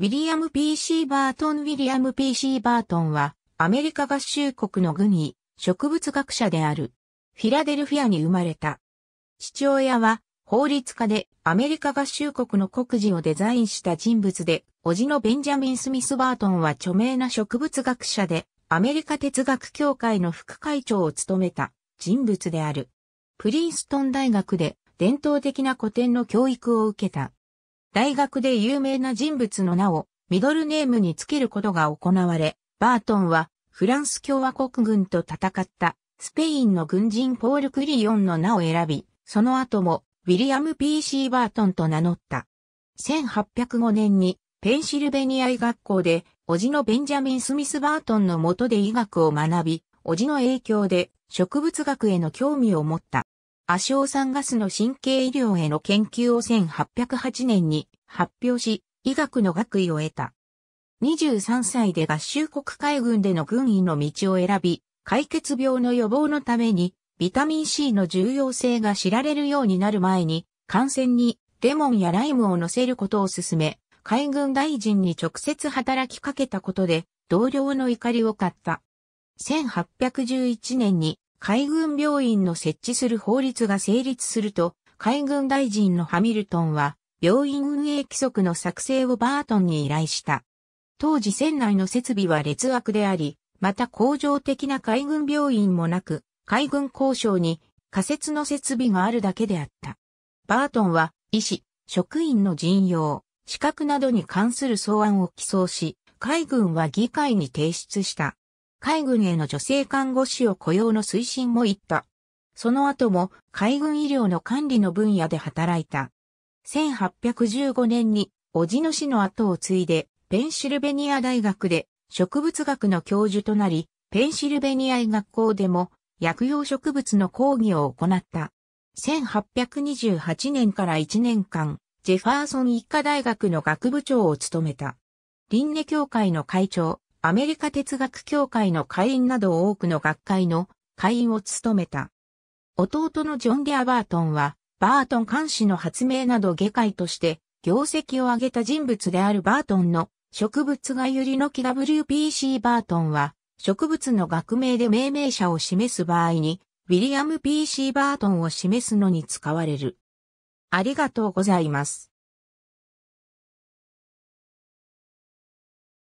ウィリアム・ P.C. バートン・ウィリアム・ P.C. バートンは、アメリカ合衆国の軍医、植物学者である。フィラデルフィアに生まれた。父親は、法律家でアメリカ合衆国の国事をデザインした人物で、叔父のベンジャミン・スミス・バートンは著名な植物学者で、アメリカ哲学協会の副会長を務めた人物である。プリンストン大学で伝統的な古典の教育を受けた。大学で有名な人物の名をミドルネームにつけることが行われ、バートンはフランス共和国軍と戦ったスペインの軍人ポール・クリオンの名を選び、その後もウィリアム・ P.C. バートンと名乗った。1805年にペンシルベニア医学校で、おじのベンジャミン・スミス・バートンの下で医学を学び、おじの影響で植物学への興味を持った。亜硝酸ガスの神経医療への研究を1808年に発表し、医学の学位を得た。23歳で合衆国海軍での軍医の道を選び、解決病の予防のために、ビタミン C の重要性が知られるようになる前に、感染にレモンやライムを乗せることを勧め、海軍大臣に直接働きかけたことで、同僚の怒りを買った。1811年に海軍病院の設置する法律が成立すると、海軍大臣のハミルトンは、病院運営規則の作成をバートンに依頼した。当時船内の設備は劣悪であり、また工場的な海軍病院もなく、海軍交渉に仮設の設備があるだけであった。バートンは、医師、職員の陣容、資格などに関する草案を起草し、海軍は議会に提出した。海軍への女性看護師を雇用の推進も言った。その後も海軍医療の管理の分野で働いた。1815年に、おじの死の後を継いで、ペンシルベニア大学で植物学の教授となり、ペンシルベニア医学校でも薬用植物の講義を行った。1828年から1年間、ジェファーソン一家大学の学部長を務めた。輪廻協会の会長、アメリカ哲学協会の会員など多くの学会の会員を務めた。弟のジョン・デア・バートンは、バートン監視の発明など下界として、業績を上げた人物であるバートンの植物がゆりの木 WPC バートンは、植物の学名で命名者を示す場合に、ウィリアム PC バートンを示すのに使われる。ありがとうございます。